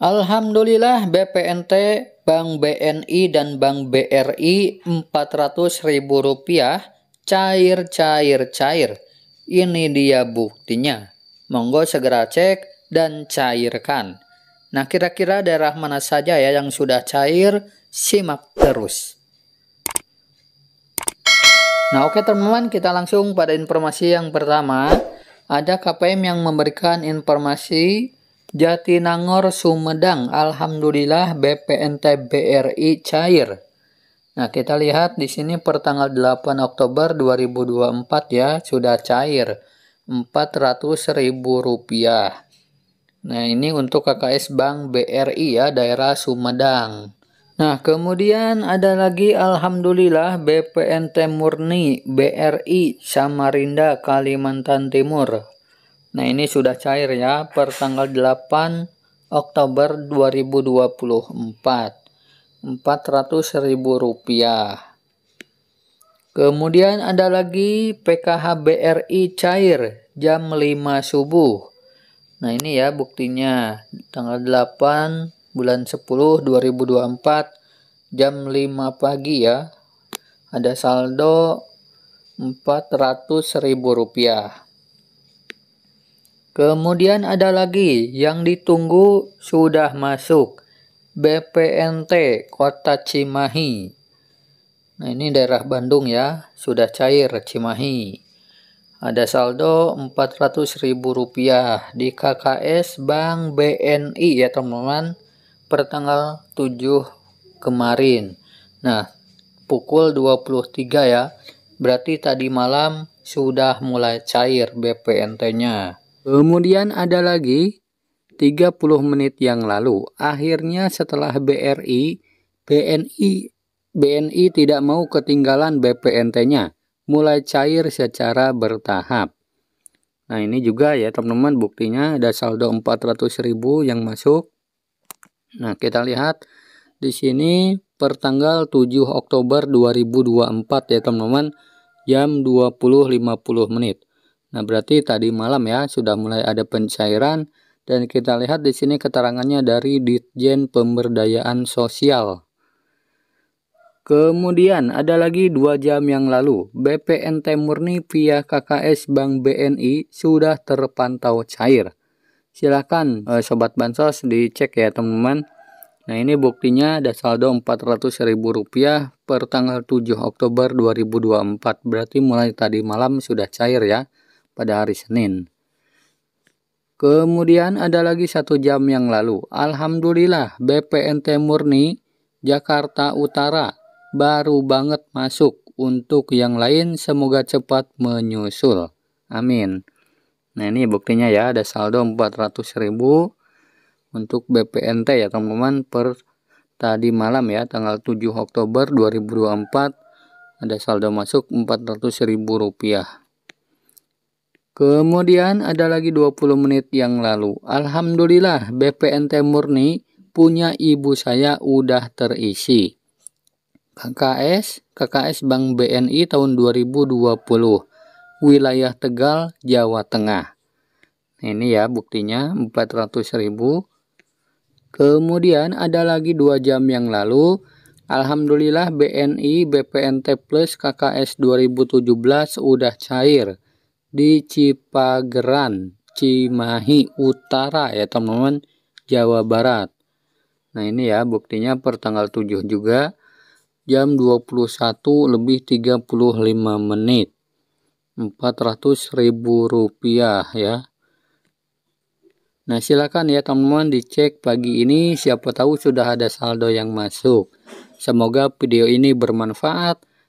Alhamdulillah BPNT, Bank BNI dan Bank BRI Rp400.000 cair-cair-cair. Ini dia buktinya. Monggo segera cek dan cairkan. Nah, kira-kira daerah mana saja ya yang sudah cair? Simak terus. Nah, oke teman-teman, kita langsung pada informasi yang pertama. Ada KPM yang memberikan informasi Jatinangor Sumedang Alhamdulillah BPNT BRI cair Nah kita lihat di sini per tanggal 8 Oktober 2024 ya sudah cair 400 ribu rupiah Nah ini untuk KKS Bank BRI ya daerah Sumedang Nah, kemudian ada lagi Alhamdulillah BPNT Murni BRI Samarinda Kalimantan Timur Nah ini sudah cair ya per tanggal 8 Oktober 2024 400 ribu rupiah Kemudian ada lagi PKH BRI cair jam 5 subuh. Nah ini ya buktinya tanggal 8 bulan 10 2024 jam 5 pagi ya. Ada saldo 400 ribu rupiah. Kemudian ada lagi yang ditunggu sudah masuk BPNT Kota Cimahi. Nah, ini daerah Bandung ya, sudah cair Cimahi. Ada saldo Rp400.000 di KKS Bank BNI ya teman-teman per tanggal 7 kemarin. Nah, pukul 23 ya. Berarti tadi malam sudah mulai cair BPNT-nya. Kemudian ada lagi 30 menit yang lalu, akhirnya setelah BRI, BNI BNI tidak mau ketinggalan BPNT-nya, mulai cair secara bertahap. Nah, ini juga ya teman-teman buktinya ada saldo 400.000 yang masuk. Nah, kita lihat di sini pertanggal 7 Oktober 2024 ya teman-teman jam 20.50 menit. Nah, berarti tadi malam ya sudah mulai ada pencairan dan kita lihat di sini keterangannya dari Ditjen Pemberdayaan Sosial. Kemudian ada lagi dua jam yang lalu, BPNT Murni via KKS Bank BNI sudah terpantau cair. Silahkan eh, Sobat Bansos dicek ya teman-teman. Nah ini buktinya ada saldo Rp400.000 per tanggal 7 Oktober 2024. Berarti mulai tadi malam sudah cair ya pada hari Senin. Kemudian ada lagi satu jam yang lalu, Alhamdulillah BPNT Murni Jakarta Utara baru banget masuk untuk yang lain semoga cepat menyusul. Amin. Nah ini buktinya ya ada saldo 400 ribu untuk BPNT ya teman-teman per tadi malam ya tanggal 7 Oktober 2024 ada saldo masuk 400 ribu rupiah. Kemudian ada lagi 20 menit yang lalu. Alhamdulillah BPNT murni punya ibu saya udah terisi. KKS, KKS Bank BNI tahun 2020. Wilayah Tegal, Jawa Tengah. Ini ya buktinya 400.000. Kemudian ada lagi 2 jam yang lalu Alhamdulillah BNI BPNT Plus KKS 2017 udah cair di Cipageran, Cimahi Utara ya teman-teman, Jawa Barat. Nah ini ya buktinya pertanggal 7 juga jam 21 lebih 35 menit. 400 ribu rupiah ya. Nah silakan ya teman-teman dicek pagi ini siapa tahu sudah ada saldo yang masuk. Semoga video ini bermanfaat.